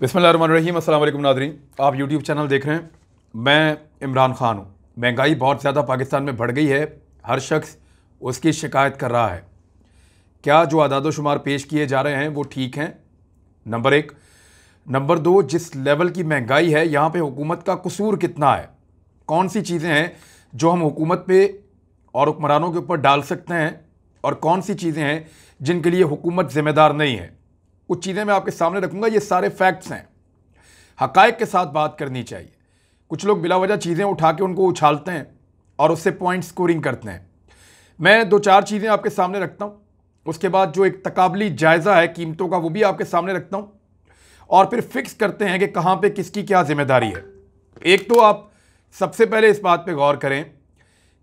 बिसमीम अल्लाम नादरीन आप यूट्यूब चैनल देख रहे हैं मैं इमरान ख़ान हूँ महंगाई बहुत ज़्यादा पाकिस्तान में बढ़ गई है हर शख्स उसकी शिकायत कर रहा है क्या जो आदाद शुमार पेश किए जा रहे हैं वो ठीक हैं नंबर एक नंबर दो जिस लेवल की महंगाई है यहाँ पे हुकूमत का कसूर कितना है कौन सी चीज़ें हैं जो हम हुकूमत पे और हुक्मरानों के ऊपर डाल सकते हैं और कौन सी चीज़ें हैं जिनके लिए हुकूमत ज़िम्मेदार नहीं है कुछ चीज़ें मैं आपके सामने रखूँगा ये सारे फैक्ट्स हैं हकायक के साथ बात करनी चाहिए कुछ लोग बिला वजह चीज़ें उठा के उनको उछालते हैं और उससे पॉइंट स्कोरिंग करते हैं मैं दो चार चीज़ें आपके सामने रखता हूँ उसके बाद जो एक तकाबली जायज़ा है कीमतों का वो भी आपके सामने रखता हूँ और फिर फिक्स करते हैं कि कहाँ पे किसकी क्या जिम्मेदारी है एक तो आप सबसे पहले इस बात पे गौर करें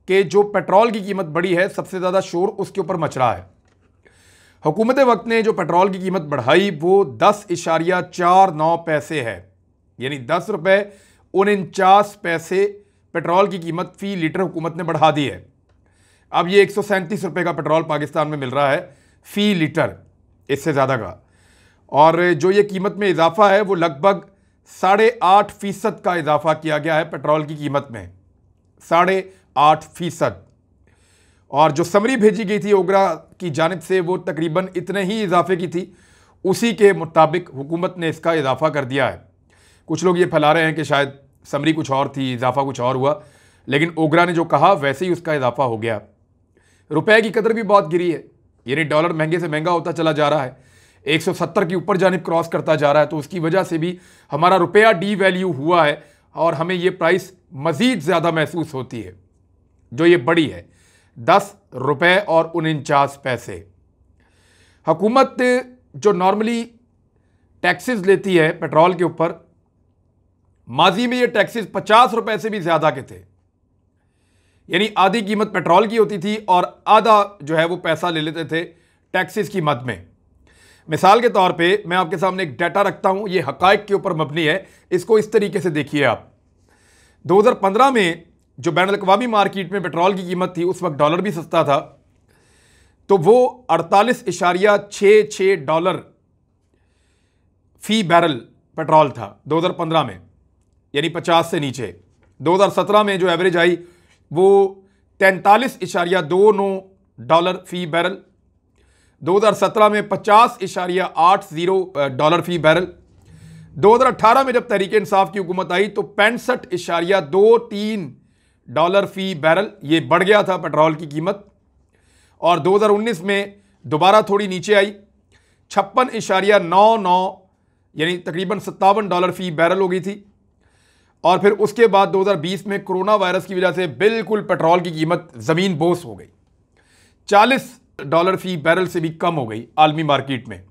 कि जो पेट्रोल की कीमत बढ़ी है सबसे ज़्यादा शोर उसके ऊपर मच रहा है हुकूमत वक्त ने जो पेट्रोल की कीमत बढ़ाई वो दस इशारिया चार नौ पैसे है यानी दस रुपये उनचास पैसे पेट्रोल की कीमत फ़ी लीटर हुकूमत ने बढ़ा दी है अब ये एक सौ सैंतीस रुपये का पेट्रोल पाकिस्तान में मिल रहा है फ़ी लीटर इससे ज़्यादा का और जो ये कीमत में इजाफा है वो लगभग साढ़े आठ फ़ीसद का इजाफा किया गया है पेट्रोल की कीमत में साढ़े आठ फ़ीसद और जो समरी भेजी गई थी ओगरा की जानब से वो तकरीबन इतने ही इजाफे की थी उसी के मुताबिक हुकूमत ने इसका इजाफा कर दिया है कुछ लोग ये फैला रहे हैं कि शायद समरी कुछ और थी इजाफा कुछ और हुआ लेकिन ओगरा ने जो कहा वैसे ही उसका इजाफा हो गया रुपए की कदर भी बहुत गिरी है यानी डॉलर महंगे से महंगा होता चला जा रहा है 170 के ऊपर जानब क्रॉस करता जा रहा है तो उसकी वजह से भी हमारा रुपया डी वैल्यू हुआ है और हमें ये प्राइस मज़ीद ज़्यादा महसूस होती है जो ये बड़ी है दस रुपए और उनचास पैसे हकूमत जो नॉर्मली टैक्सेस लेती है पेट्रोल के ऊपर माजी में ये टैक्सेस पचास रुपए से भी ज़्यादा के थे यानी आधी कीमत पेट्रोल की होती थी और आधा जो है वो पैसा ले लेते थे टैक्सेस की मद में मिसाल के तौर पे मैं आपके सामने एक डाटा रखता हूँ ये हकाइक के ऊपर मबनी है इसको इस तरीके से देखिए आप 2015 में जो बैन अवी मार्केट में पेट्रोल की कीमत थी उस वक्त डॉलर भी सस्ता था तो वो अड़तालीस इशारिया छः छः डॉलर फ़ी बैरल पेट्रोल था 2015 में यानी 50 से नीचे 2017 में जो एवरेज आई वो तैंतालीस इशारिया दो नौ डॉलर फ़ी बैरल 2017 में पचास इशारिया आठ ज़ीरो डॉलर फ़ी बैरल 2018 में जब तहरीक इंसाफ की हुकूमत आई तो पैंसठ इशारिया दो तीन डॉलर फी बैरल ये बढ़ गया था पेट्रोल की कीमत और 2019 में दोबारा थोड़ी नीचे आई छप्पन इशारिया नौ नौ यानी तकरीबन सत्तावन डॉलर फी बैरल हो गई थी और फिर उसके बाद 2020 में कोरोना वायरस की वजह से बिल्कुल पेट्रोल की कीमत ज़मीन बोस हो गई 40 डॉलर फी बैरल से भी कम हो गई आलमी मार्केट में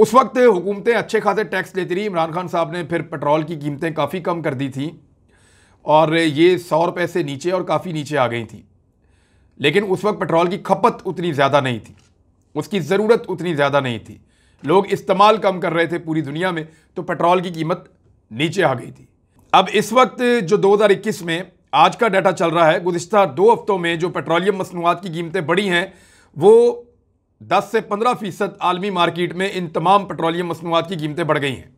उस वक्त हुकूमतें अच्छे खासे टैक्स लेती रही इमरान खान साहब ने फिर पेट्रोल की कीमतें काफ़ी कम कर दी थी और ये सौ रुपए से नीचे और काफ़ी नीचे आ गई थी लेकिन उस वक्त पेट्रोल की खपत उतनी ज़्यादा नहीं थी उसकी ज़रूरत उतनी ज़्यादा नहीं थी लोग इस्तेमाल कम कर रहे थे पूरी दुनिया में तो पेट्रोल की कीमत नीचे आ गई थी अब इस वक्त जो 2021 में आज का डाटा चल रहा है गुज्त दो हफ्तों में जो पेट्रोलियम मसनूआत की कीमतें बढ़ी हैं वो 10 से 15 फ़ीसद आलमी मार्केट में इन तमाम पेट्रोलियम मसनूआत की कीमतें बढ़ गई हैं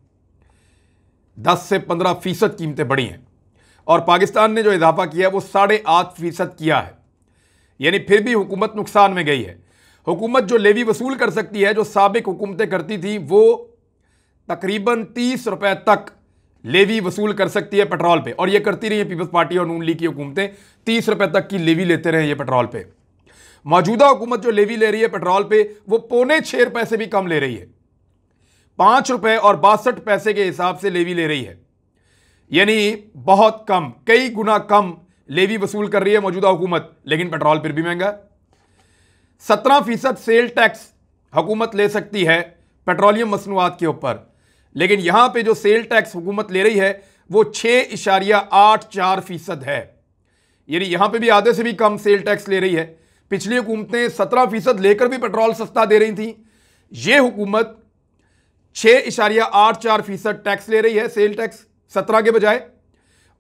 10 से 15 फ़ीसद कीमतें बढ़ी हैं और पाकिस्तान ने जो इजाफा किया है वो साढ़े आठ फीसद किया है यानी फिर भी हुकूमत नुकसान में गई है हुकूमत जो लेवी वसूल कर सकती है जो सबक हुकूमतें करती थी वो तकरीबन तीस रुपये तक लेवी वसूल कर सकती है पेट्रोल पे और ये करती रही है पीपल्स पार्टी और नून लीग की हुकूमतें तीस रुपये तक की लेवी लेते रहे ये पेट्रोल पे मौजूदा हुकूमत जो लेवी ले रही है पेट्रोल पे वो पौने छः रुपए से भी कम ले रही है पाँच रुपये और बासठ पैसे के हिसाब से लेवी ले रही है यानी बहुत कम कई गुना कम लेवी वसूल कर रही है मौजूदा हुकूमत लेकिन पेट्रोल फिर भी महंगा सत्रह फीसद सेल टैक्स हुकूमत ले सकती है पेट्रोलियम मसनूआत के ऊपर लेकिन यहां पे जो सेल टैक्स हुकूमत ले रही है वो छः इशारिया आठ चार फीसद है यानी यहां पे भी आधे से भी कम सेल टैक्स ले रही है पिछली हुकूमतें सत्रह फीसद लेकर भी पेट्रोल सस्ता दे रही थी ये हुकूमत छः इशारिया आठ चार फीसद टैक्स ले रही है सेल टैक्स सत्रह के बजाय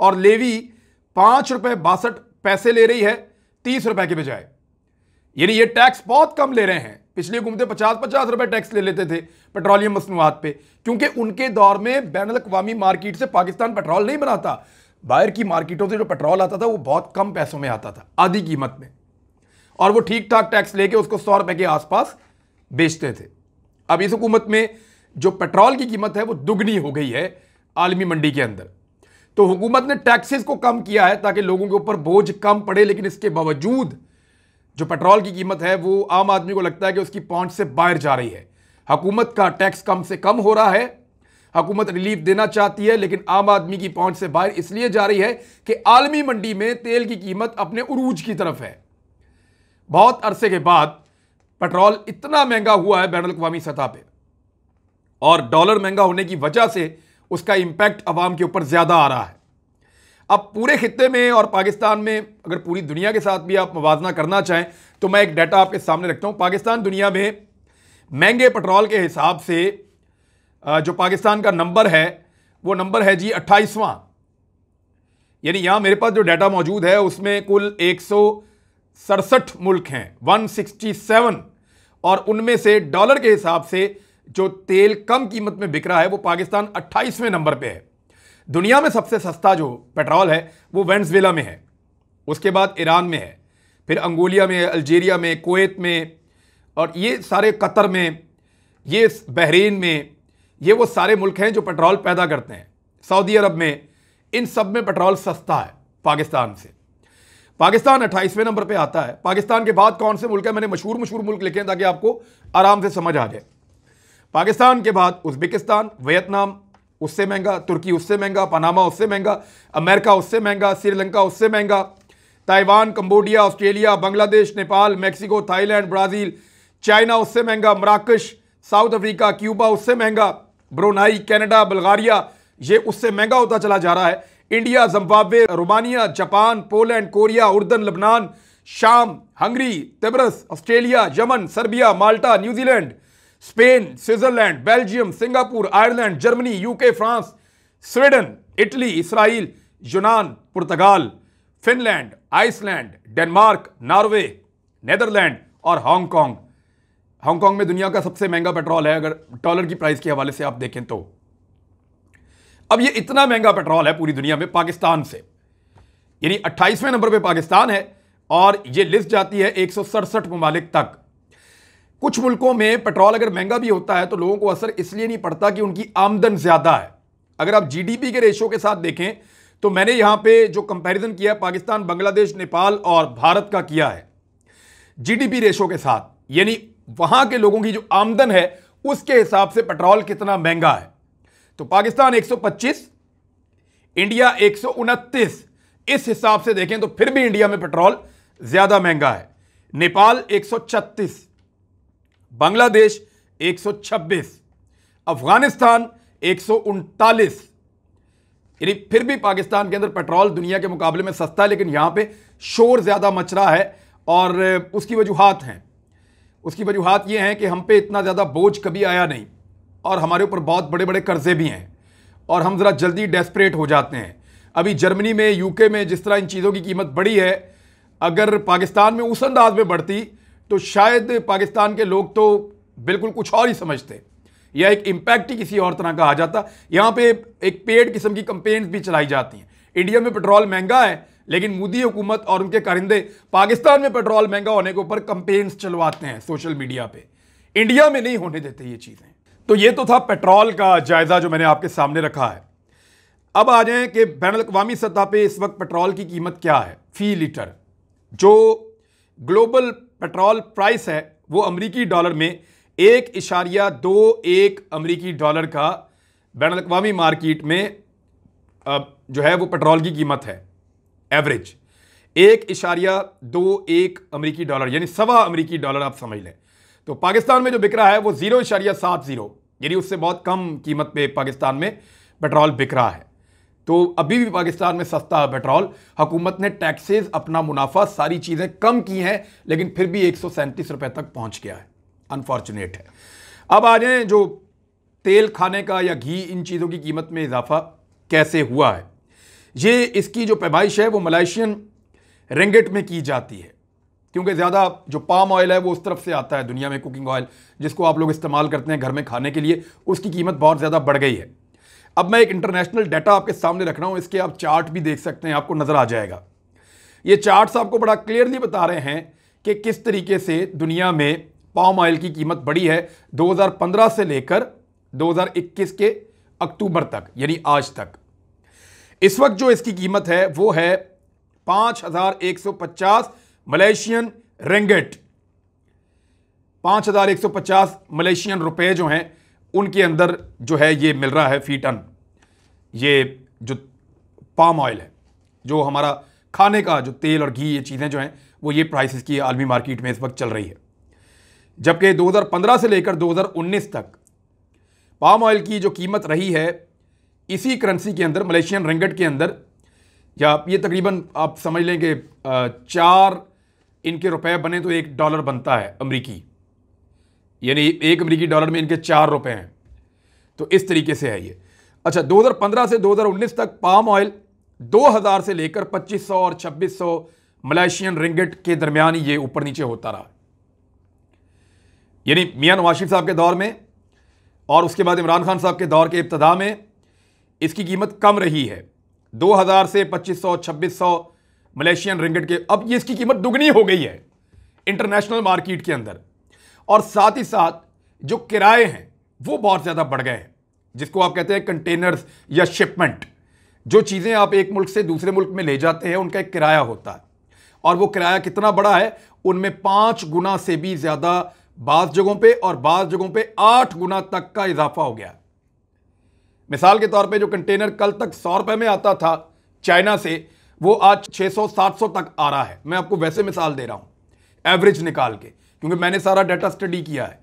और लेवी पाँच रुपए बासठ पैसे ले रही है तीस रुपए के बजाय यानी ये टैक्स बहुत कम ले रहे हैं पिछले हुकूमतें पचास पचास रुपए टैक्स ले लेते थे पेट्रोलियम मसनूआत पे क्योंकि उनके दौर में बैन अवी मार्केट से पाकिस्तान पेट्रोल नहीं बनाता बाहर की मार्केटों से जो पेट्रोल आता था वो बहुत कम पैसों में आता था आधी कीमत में और वो ठीक ठाक टैक्स लेके उसको सौ रुपए के आसपास बेचते थे अब इस हुकूमत में जो पेट्रोल की कीमत है वो दुगनी हो गई है आलमी मंडी के अंदर तो हुकूमत ने टैक्सेस को कम किया है ताकि लोगों के ऊपर बोझ कम पड़े लेकिन इसके बावजूद जो पेट्रोल की कीमत है वो आम आदमी को लगता है कि उसकी पहुंच से बाहर जा रही है हुकूमत का टैक्स कम से कम हो रहा है हुकूमत रिलीफ देना चाहती है लेकिन आम आदमी की पहुंच से बाहर इसलिए जा रही है कि आलमी मंडी में तेल की कीमत अपने उरूज की तरफ है बहुत अरसे के बाद पेट्रोल इतना महंगा हुआ है बैन अवी सतह पर और डॉलर महंगा होने की वजह से उसका इम्पैक्ट आवाम के ऊपर ज़्यादा आ रहा है अब पूरे खत्े में और पाकिस्तान में अगर पूरी दुनिया के साथ भी आप मुजना करना चाहें तो मैं एक डाटा आपके सामने रखता हूँ पाकिस्तान दुनिया में महंगे पेट्रोल के हिसाब से जो पाकिस्तान का नंबर है वो नंबर है जी अट्ठाईसवां यानी यहाँ मेरे पास जो डाटा मौजूद है उसमें कुल एक सड़सठ मुल्क हैं 167 और उनमें से डॉलर के हिसाब से जो तेल कम कीमत में बिक रहा है वो पाकिस्तान 28वें नंबर पे है दुनिया में सबसे सस्ता जो पेट्रोल है वो वेंसवेला में है उसके बाद ईरान में है फिर अंगोलिया में अल्जीरिया में कोवैत में और ये सारे कतर में ये बहरीन में ये वो सारे मुल्क हैं जो पेट्रोल पैदा करते हैं सऊदी अरब में इन सब में पेट्रोल सस्ता है पाकिस्तान से पाकिस्तान अट्ठाईसवें नंबर पे आता है पाकिस्तान के बाद कौन से मुल्क है मैंने मशहूर मशहूर मुल्क लिखे हैं ताकि आपको आराम से समझ आ जाए पाकिस्तान के बाद उज्बेकिस्तान वियतनाम उससे महंगा तुर्की उससे महंगा पनामा उससे महंगा अमेरिका उससे महंगा श्रीलंका उससे महंगा Taiwan Cambodia Australia Bangladesh Nepal Mexico Thailand Brazil China उससे महंगा मराकश साउथ अफ्रीका क्यूबा उससे महंगा ब्रोनाई कनाडा बल्गारिया ये उससे महंगा होता चला जा रहा है India Zimbabwe Romania Japan Poland Korea उर्दन लबनान शाम हंगरी तिब्रस Australia Yemen Serbia Malta New Zealand Spain Switzerland Belgium Singapore Ireland Germany UK France Sweden Italy Israel यूनान पुर्तगाल Finland Iceland Denmark Norway Netherland और हांगकांग हांगकांग में दुनिया का सबसे महंगा पेट्रोल है अगर डॉलर की प्राइस के हवाले से आप देखें तो अब ये इतना महंगा पेट्रोल है पूरी दुनिया में पाकिस्तान से यानी अट्ठाईसवें नंबर पे पाकिस्तान है और ये लिस्ट जाती है एक सौ सड़सठ ममालिक तक कुछ मुल्कों में पेट्रोल अगर महंगा भी होता है तो लोगों को असर इसलिए नहीं पड़ता कि उनकी आमदन ज़्यादा है अगर आप जीडीपी के रेशो के साथ देखें तो मैंने यहाँ पे जो कंपैरिजन किया पाकिस्तान बांग्लादेश नेपाल और भारत का किया है जीडीपी रेशो के साथ यानी वहाँ के लोगों की जो आमदन है उसके हिसाब से पेट्रोल कितना महंगा है तो पाकिस्तान 125 इंडिया एक इस हिसाब से देखें तो फिर भी इंडिया में पेट्रोल ज़्यादा महंगा है नेपाल एक बांग्लादेश 126 अफगानिस्तान एक यानी फिर भी पाकिस्तान के अंदर पेट्रोल दुनिया के मुकाबले में सस्ता है लेकिन यहाँ पे शोर ज़्यादा मच रहा है और उसकी वजूहत हैं उसकी वजूहत ये हैं कि हम पे इतना ज़्यादा बोझ कभी आया नहीं और हमारे ऊपर बहुत बड़े बड़े कर्जे भी हैं और हम ज़रा जल्दी डेस्परेट हो जाते हैं अभी जर्मनी में यूके में जिस तरह इन चीज़ों की कीमत बढ़ी है अगर पाकिस्तान में उस अंदाज में बढ़ती तो शायद पाकिस्तान के लोग तो बिल्कुल कुछ और ही समझते या एक इम्पैक्ट ही किसी और तरह का आ जाता यहाँ पे एक पेड किस्म की कंपेन्स भी चलाई जाती हैं इंडिया में पेट्रोल महंगा है लेकिन मोदी हुकूमत और उनके कारिंदे पाकिस्तान में पेट्रोल महंगा होने के ऊपर कंपेन्स चलवाते हैं सोशल मीडिया पर इंडिया में नहीं होने देते ये चीज़ें तो ये तो था पेट्रोल का जायज़ा जो मैंने आपके सामने रखा है अब आ जाएं कि बैन अवी सतह पर इस वक्त पेट्रोल की कीमत क्या है फ़ी लीटर जो ग्लोबल पेट्रोल प्राइस है वो अमरीकी डॉलर में एक इशारिया दो एक अमरीकी डॉलर का बैन अवी मार्किट में जो है वो पेट्रोल की कीमत है एवरेज एक इशारिया दो एक अमरीकी डॉलर यानी सवा अमरीकी डॉलर आप समझ लें तो पाकिस्तान में जो बिक रहा है वो ज़ीरो इशारिया सात ज़ीरो यानी उससे बहुत कम कीमत पे पाकिस्तान में पेट्रोल बिक रहा है तो अभी भी पाकिस्तान में सस्ता है पेट्रोल हुकूमत ने टैक्सेस अपना मुनाफा सारी चीज़ें कम की हैं लेकिन फिर भी एक रुपए तक पहुंच गया है अनफॉर्चुनेट है अब आ जाए जो तेल खाने का या घी इन चीज़ों की कीमत में इजाफा कैसे हुआ है ये इसकी जो पैमाइश है वो मलाइशियन रेंगेट में की जाती है क्योंकि ज़्यादा जो पाम ऑयल है वो उस तरफ से आता है दुनिया में कुकिंग ऑयल जिसको आप लोग इस्तेमाल करते हैं घर में खाने के लिए उसकी कीमत बहुत ज़्यादा बढ़ गई है अब मैं एक इंटरनेशनल डाटा आपके सामने रख रहा हूँ इसके आप चार्ट भी देख सकते हैं आपको नज़र आ जाएगा ये चार्ट्स आपको बड़ा क्लियरली बता रहे हैं कि किस तरीके से दुनिया में पाम ऑयल की कीमत बढ़ी है 2015 से लेकर 2021 के अक्टूबर तक यानी आज तक इस वक्त जो इसकी कीमत है वो है पचास मलेशियन रेंगेट पचास मलेशियन रुपए जो हैं उनके अंदर जो है ये मिल रहा है फीटन ये जो पाम ऑयल है जो हमारा खाने का जो तेल और घी ये चीज़ें जो हैं वो ये प्राइसेस की आलमी मार्केट में इस वक्त चल रही है जबकि 2015 से लेकर 2019 तक पाम ऑयल की जो कीमत रही है इसी करेंसी के अंदर मलेशियन रंगट के अंदर या ये तकरीबन आप समझ लें कि चार इनके रुपए बने तो एक डॉलर बनता है अमरीकी यानी एक अमरीकी डॉलर में इनके चार रुपए हैं तो इस तरीके से है ये अच्छा 2015 से 2019 तक पाम ऑयल 2000 से लेकर 2500 और 2600 मलेशियन रिंगट के दरमियान ये ऊपर नीचे होता रहा यानी मियां नवाशिफ साहब के दौर में और उसके बाद इमरान खान साहब के दौर के इब्तदा में इसकी कीमत कम रही है 2000 से 2500 2600 मलेशियन रिंगट के अब ये इसकी कीमत दुगनी हो गई है इंटरनेशनल मार्केट के अंदर और साथ ही साथ जो किराए हैं वो बहुत ज़्यादा बढ़ गए हैं जिसको आप कहते हैं कंटेनर्स या शिपमेंट जो चीज़ें आप एक मुल्क से दूसरे मुल्क में ले जाते हैं उनका एक किराया होता है और वो किराया कितना बड़ा है उनमें पाँच गुना से भी ज़्यादा बाज़ जगहों पे और बाज़ जगहों पे आठ गुना तक का इजाफा हो गया मिसाल के तौर पे जो कंटेनर कल तक सौ रुपये में आता था चाइना से वो आज 600-700 तक आ रहा है मैं आपको वैसे मिसाल दे रहा हूँ एवरेज निकाल के क्योंकि मैंने सारा डाटा स्टडी किया है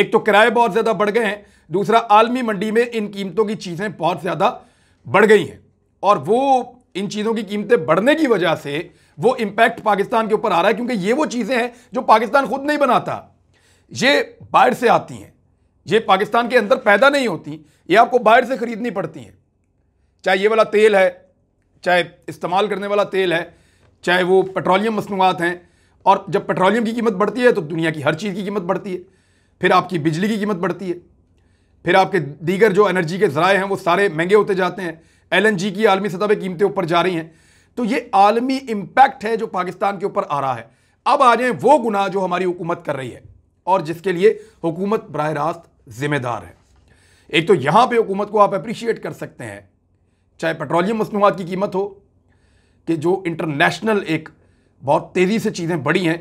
एक तो किराए बहुत ज़्यादा बढ़ गए हैं दूसरा आलमी मंडी में इन कीमतों की चीज़ें बहुत ज़्यादा बढ़ गई हैं और वो इन चीज़ों की कीमतें बढ़ने की वजह से वो इम्पैक्ट पाकिस्तान के ऊपर आ रहा है क्योंकि ये वो चीज़ें हैं जो पाकिस्तान खुद नहीं बनाता ये बाहर से आती हैं ये पाकिस्तान के अंदर पैदा नहीं होती ये आपको बाहर से ख़रीदनी पड़ती हैं चाहे ये वाला तेल है चाहे इस्तेमाल करने वाला तेल है चाहे वो पेट्रोलियम मसनूआत हैं और जब पेट्रोलियम की कीमत बढ़ती है तो दुनिया की हर चीज़ की कीमत बढ़ती है फिर आपकी बिजली की कीमत बढ़ती है फिर आपके दीगर जो एनर्जी के ज़राए हैं वो सारे महंगे होते जाते हैं एल की आलमी सतह पर कीमतें ऊपर जा रही हैं तो ये आलमी इम्पैक्ट है जो पाकिस्तान के ऊपर आ रहा है अब आ जाए वो गुनाह जो हमारी हुकूमत कर रही है और जिसके लिए हुकूमत बरह रास्त जिम्मेदार है एक तो यहाँ पर हुकूमत को आप अप्रिशिएट कर सकते हैं चाहे पेट्रोलियम मसनूआत की कीमत हो कि जो इंटरनेशनल एक बहुत तेज़ी से चीज़ें बढ़ी हैं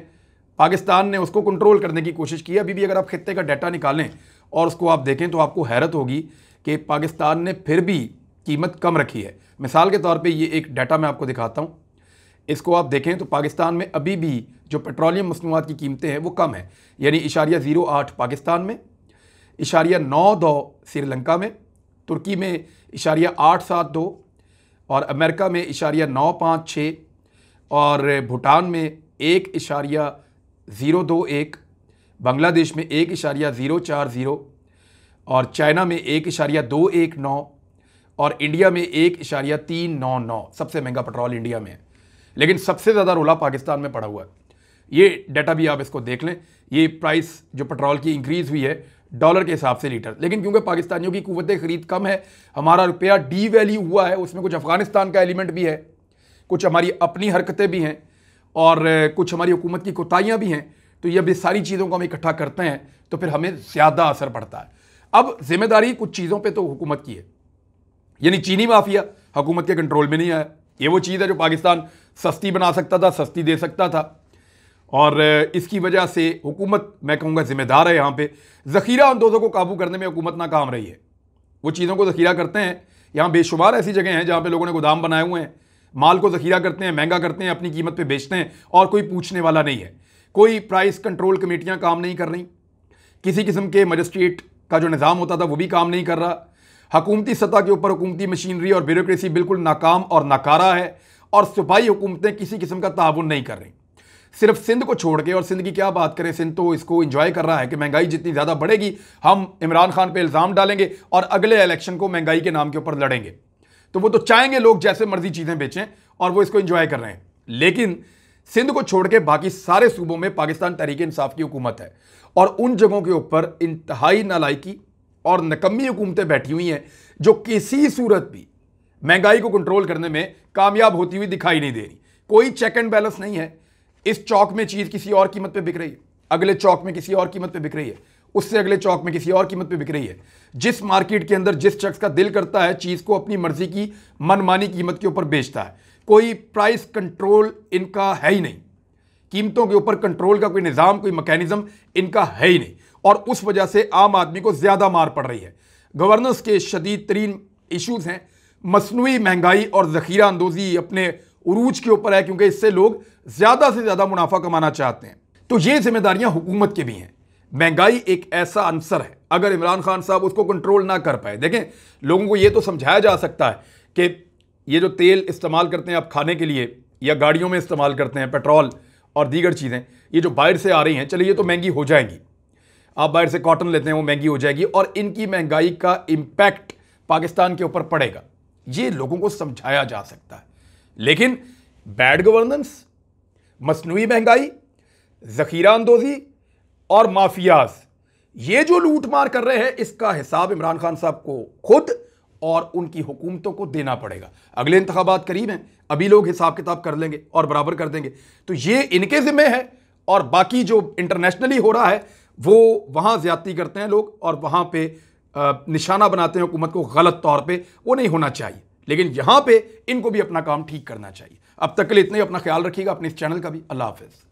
पाकिस्तान ने उसको कंट्रोल करने की कोशिश की अभी भी अगर आप खत्े का डाटा निकालें और उसको आप देखें तो आपको हैरत होगी कि पाकिस्तान ने फिर भी कीमत कम रखी है मिसाल के तौर पे ये एक डाटा मैं आपको दिखाता हूँ इसको आप देखें तो पाकिस्तान में अभी भी जो पेट्रोलियम मसनूआत की कीमतें हैं वो कम हैं यानी इशारिया ज़ीरो आठ पाकिस्तान में इशारिया नौ दो श्रीलंका में तुर्की में इशारिया आठ सात दो और अमेरिका में इशारिया नौ पाँच छः और भूटान में एक इशारिया ज़ीरो दो एक बांग्लादेश में एक इशारिया ज़ीरो चार ज़ीरो और चाइना में एक इशारिया दो एक नौ और इंडिया में एक इशारिया तीन नौ नौ सबसे महंगा पेट्रोल इंडिया में है लेकिन सबसे ज़्यादा रोला पाकिस्तान में पड़ा हुआ है ये डाटा भी आप इसको देख लें ये प्राइस जो पेट्रोल की इंक्रीज़ हुई है डॉलर के हिसाब से लीटर लेकिन क्योंकि पाकिस्तानियों की कुत खरीद कम है हमारा रुपया डी वैल्यू हुआ है उसमें कुछ अफगानिस्तान का एलिमेंट भी है कुछ हमारी अपनी हरकतें भी हैं और कुछ हमारी हुकूमत की कोताहियाँ भी हैं तो ये भी सारी चीज़ों को हम इकट्ठा करते हैं तो फिर हमें ज़्यादा असर पड़ता है अब जिम्मेदारी कुछ चीज़ों पर तो हुकूमत की है यानी चीनी माफिया हुकूमत के कंट्रोल में नहीं आया ये वो चीज़ है जो पाकिस्तान सस्ती बना सकता था सस्ती दे सकता था और इसकी वजह से हुकूमत मैं कहूँगा ज़िम्मेदार है यहाँ पे ज़ख़ीरा अंदोज़ों को काबू करने में हुकूमत नाकाम रही है वो चीज़ों को ज़ख़ीरा करते हैं यहाँ बेशुमार ऐसी जगह हैं जहाँ पे लोगों ने गोदाम बनाए हुए हैं माल को ज़खीरा करते हैं महंगा करते हैं अपनी कीमत पे बेचते हैं और कोई पूछने वाला नहीं है कोई प्राइस कंट्रोल कमेटियाँ काम नहीं कर रही किसी किस्म के मजिस्ट्रेट का जो निज़ाम होता था वो भी काम नहीं कर रहा हकूमती सतह के ऊपर हुकूमती मशीनरी और ब्यूरोसी बिल्कुल नाकाम और नाकारा है और सिपाही हुकूमतें किसी किस्म का ताउन नहीं कर रही सिर्फ सिंध को छोड़ के और सिंध की क्या बात करें सिंध तो इसको इंजॉय कर रहा है कि महंगाई जितनी ज़्यादा बढ़ेगी हम इमरान खान पर इल्ज़ाम डालेंगे और अगले इलेक्शन को महंगाई के नाम के ऊपर लड़ेंगे तो वो तो चाहेंगे लोग जैसे मर्जी चीज़ें बेचें और वो इसको इंजॉय कर रहे हैं लेकिन सिंध को छोड़ के बाकी सारे सूबों में पाकिस्तान तहरीक इंसाफ की हुकूमत है और उन जगहों के ऊपर इंतहाई नालायकी और नकमी हुकूमतें बैठी हुई हैं जो किसी सूरत भी महंगाई को कंट्रोल करने में कामयाब होती हुई दिखाई नहीं दे रही कोई चेक एंड बैलेंस नहीं है इस चौक में चीज़ किसी और कीमत पर बिक रही है अगले चौक में किसी और कीमत पर बिक रही है उससे अगले चौक में किसी और कीमत पे बिक रही है जिस मार्केट के अंदर जिस शख्स का दिल करता है चीज़ को अपनी मर्जी की मनमानी कीमत के ऊपर बेचता है कोई प्राइस कंट्रोल इनका है ही नहीं कीमतों के ऊपर कंट्रोल का कोई निज़ाम कोई मैकेनिज्म इनका है ही नहीं और उस वजह से आम आदमी को ज़्यादा मार पड़ रही है गवर्नेंस के शदीद तरीन इशूज़ हैं मसनू महंगाई और ज़खीरा अंदोज़ी अपने उरूज के ऊपर है क्योंकि इससे लोग ज़्यादा से ज़्यादा मुनाफा कमाना चाहते हैं तो ये जिम्मेदारियाँ हुकूमत के भी हैं महंगाई एक ऐसा आंसर है अगर इमरान खान साहब उसको कंट्रोल ना कर पाए देखें लोगों को ये तो समझाया जा सकता है कि ये जो तेल इस्तेमाल करते हैं आप खाने के लिए या गाड़ियों में इस्तेमाल करते हैं पेट्रोल और दीगर चीज़ें ये जो बाहर से आ रही हैं चलिए ये तो महंगी हो जाएंगी आप बाहर से कॉटन लेते हैं वो महंगी हो जाएगी और इनकी महंगाई का इम्पैक्ट पाकिस्तान के ऊपर पड़ेगा ये लोगों को समझाया जा सकता है लेकिन बैड गवर्नेंस मसनू महंगाई ज़खीरा अंदोज़ी और माफियाज ये जो लूटमार कर रहे हैं इसका हिसाब इमरान खान साहब को खुद और उनकी हुकूमतों को देना पड़ेगा अगले इंतबात करीब हैं अभी लोग हिसाब किताब कर लेंगे और बराबर कर देंगे तो ये इनके ज़िम्मे है और बाकी जो इंटरनेशनली हो रहा है वो वहाँ ज़्यादती करते हैं लोग और वहाँ पे निशाना बनाते हैं हुकूमत को गलत तौर पे वो नहीं होना चाहिए लेकिन यहाँ पे इनको भी अपना काम ठीक करना चाहिए अब तक के लिए इतना ही अपना ख्याल रखिएगा अपने इस चैनल का भी अल्लाह हाफिज़